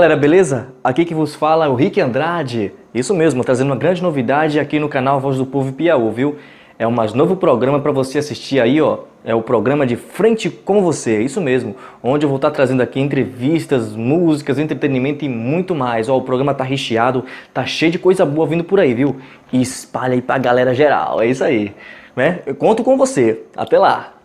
Galera, beleza? Aqui que vos fala é o Rick Andrade. Isso mesmo, trazendo uma grande novidade aqui no canal Voz do Povo Piauí, viu? É um mais novo programa para você assistir aí, ó. É o programa de Frente com Você, é isso mesmo. Onde eu vou estar tá trazendo aqui entrevistas, músicas, entretenimento e muito mais. Ó, o programa tá recheado, tá cheio de coisa boa vindo por aí, viu? E espalha aí pra galera geral, é isso aí. Né? Eu conto com você. Até lá!